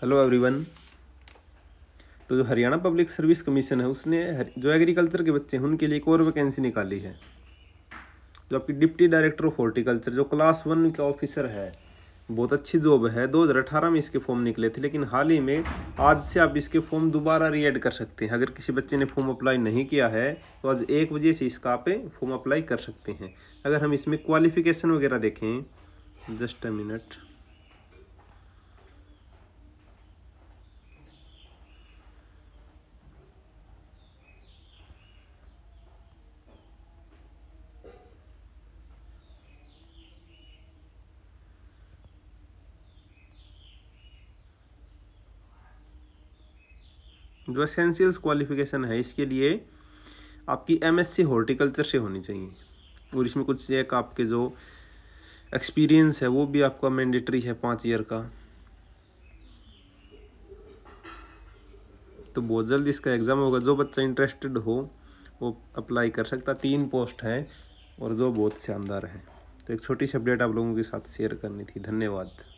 hello everyone तो जो Haryana public service commission है उसने जो एग्रीकल्चर के बच्चे हैं उनके लिए एक और वैकेंसी निकाली है जो आपकी डिप्टी डायरेक्टर ऑफ हॉर्टिकल्चर जो क्लास वन का ऑफिसर है बहुत अच्छी जॉब है 2018 में इसके फॉर्म निकले थे लेकिन हाल ही में आज से आप इसके फॉर्म दोबारा रीएड कर सकते हैं अगर किसी बच्चे ने फॉर्म अप्लाई नहीं किया है तो आज एक बजे से इसका आप फॉर्म अप्लाई कर सकते हैं अगर हम इसमें क्वालिफिकेशन वगैरह देखें जस्ट अ मिनट जो असेंशियल्स क्वालिफिकेशन है इसके लिए आपकी एमएससी हॉर्टिकल्चर से होनी चाहिए और इसमें कुछ एक आपके जो एक्सपीरियंस है वो भी आपका मैंडेटरी है पाँच ईयर का तो बहुत जल्द इसका एग्ज़ाम होगा जो बच्चा इंटरेस्टेड हो वो अप्लाई कर सकता तीन पोस्ट हैं और जो बहुत शानदार है तो एक छोटी सी अपडेट आप लोगों के साथ शेयर करनी थी धन्यवाद